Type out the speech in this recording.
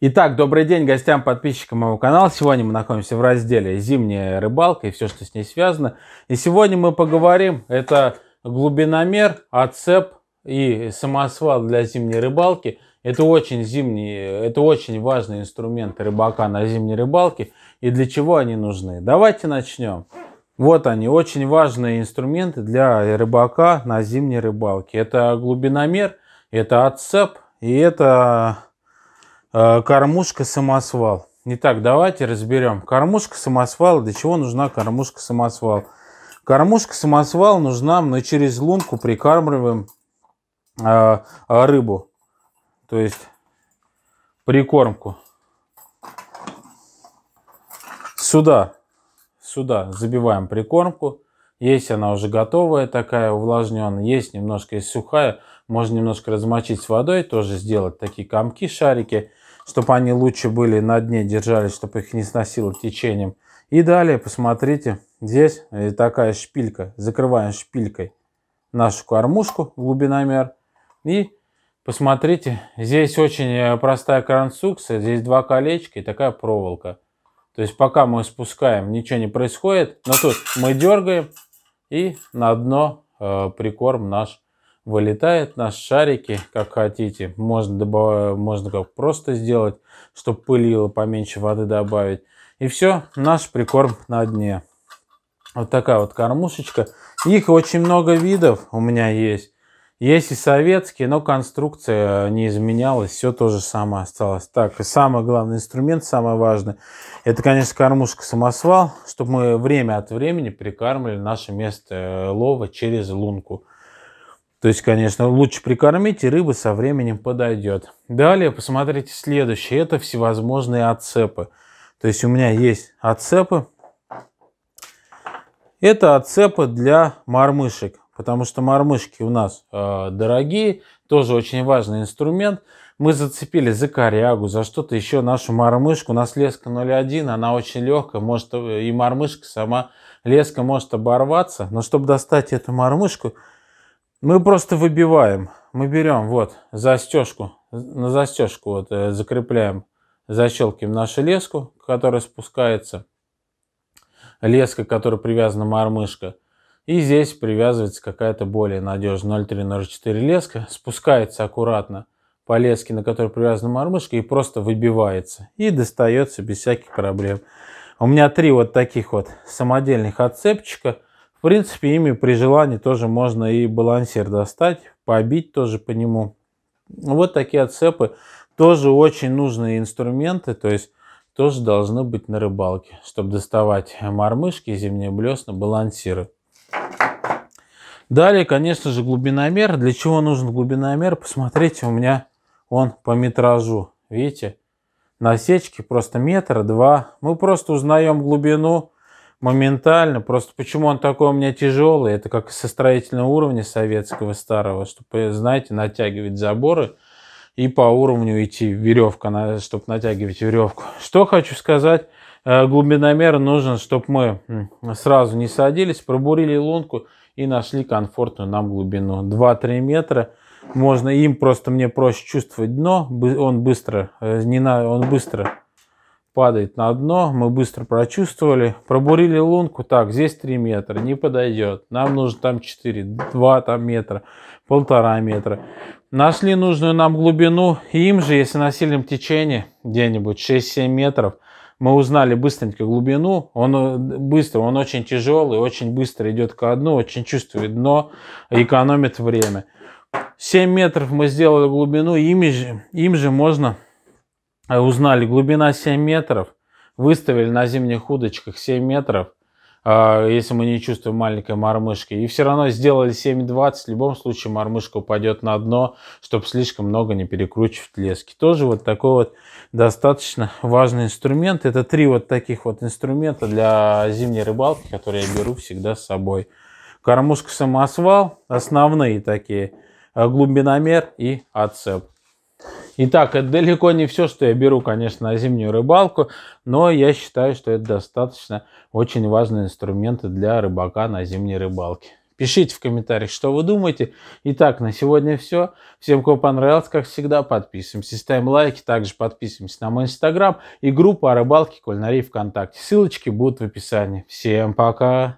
Итак, добрый день гостям, подписчикам моего канала. Сегодня мы находимся в разделе «Зимняя рыбалка» и все, что с ней связано. И сегодня мы поговорим, это глубиномер, отцеп и самосвал для зимней рыбалки. Это очень зимний, это очень важный инструмент рыбака на зимней рыбалке. И для чего они нужны? Давайте начнем. Вот они, очень важные инструменты для рыбака на зимней рыбалке. Это глубиномер, это отцеп и это Э, кормушка самосвал. Итак, давайте разберем. Кормушка самосвал. Для чего нужна кормушка самосвал? Кормушка самосвал нужна, мы через лунку прикармливаем э, э рыбу. То есть прикормку. Сюда, сюда забиваем прикормку. Есть она уже готовая такая, увлажненная. Есть немножко, сухая. Можно немножко размочить с водой, тоже сделать такие комки, шарики, чтобы они лучше были на дне держались, чтобы их не сносило течением. И далее, посмотрите, здесь э, такая шпилька. Закрываем шпилькой нашу кормушку, глубиномер. И посмотрите, здесь очень э, простая конструкция. Здесь два колечка и такая проволока. То есть пока мы спускаем, ничего не происходит. Но тут мы дергаем и на дно э, прикорм наш вылетает на шарики, как хотите. Можно, добав... Можно как просто сделать, чтобы пылило, поменьше воды добавить. И все, наш прикорм на дне. Вот такая вот кормушечка. Их очень много видов у меня есть. Есть и советские, но конструкция не изменялась, все то же самое осталось. Так, и самый главный инструмент, самое важное, это, конечно, кормушка-самосвал, чтобы мы время от времени прикармливали наше место э, лова через лунку. То есть, конечно, лучше прикормить, и рыба со временем подойдет. Далее посмотрите следующее. Это всевозможные отцепы. То есть у меня есть отцепы. Это отцепы для мормышек. Потому что мормышки у нас э, дорогие. Тоже очень важный инструмент. Мы зацепили за корягу, за что-то еще нашу мормышку. У нас леска 0,1, она очень легкая. Может э, и мормышка сама, леска может оборваться. Но чтобы достать эту мормышку, мы просто выбиваем. Мы берем вот застежку, на застежку вот э, закрепляем, защелкиваем нашу леску, которая спускается. Леска, которая привязана мормышка. И здесь привязывается какая-то более надежная 0,3-0,4 леска. Спускается аккуратно по леске, на которой привязана мормышка, и просто выбивается. И достается без всяких проблем. У меня три вот таких вот самодельных отцепчика – в принципе, ими при желании тоже можно и балансир достать, побить тоже по нему. Вот такие отцепы тоже очень нужные инструменты, то есть тоже должны быть на рыбалке, чтобы доставать мормышки, зимние блесна, балансиры. Далее, конечно же, глубиномер. Для чего нужен глубиномер? Посмотрите, у меня он по метражу. Видите? Насечки просто метр, два. Мы просто узнаем глубину моментально. Просто почему он такой у меня тяжелый, это как со строительного уровня советского старого, чтобы, э, знаете, натягивать заборы и по уровню идти веревка, чтобы натягивать веревку. Что хочу сказать, э, глубиномер нужен, чтобы мы сразу не садились, пробурили лунку и нашли комфортную нам глубину. 2-3 метра. Можно им просто мне проще чувствовать дно, он быстро, э, не на, он быстро падает на дно, мы быстро прочувствовали, пробурили лунку, так, здесь 3 метра, не подойдет, нам нужно там 4, 2 там метра, полтора метра. Нашли нужную нам глубину, и им же, если на сильном течении, где-нибудь 6-7 метров, мы узнали быстренько глубину, он э, быстро, он очень тяжелый, очень быстро идет ко дну, очень чувствует дно, экономит время. 7 метров мы сделали глубину, им же, им же можно а узнали глубина 7 метров, выставили на зимних удочках 7 метров, а, если мы не чувствуем маленькой мормышки. И все равно сделали 7,20, в любом случае мормышка упадет на дно, чтобы слишком много не перекручивать лески. Тоже вот такой вот достаточно важный инструмент. Это три вот таких вот инструмента для зимней рыбалки, которые я беру всегда с собой. Кормушка самосвал, основные такие, а, глубиномер и отцеп. Итак, это далеко не все, что я беру, конечно, на зимнюю рыбалку, но я считаю, что это достаточно очень важные инструменты для рыбака на зимней рыбалке. Пишите в комментариях, что вы думаете. Итак, на сегодня все. Всем, кто понравилось, как всегда, подписываемся, ставим лайки, также подписываемся на мой инстаграм и группу о рыбалке кулинарии ВКонтакте. Ссылочки будут в описании. Всем пока!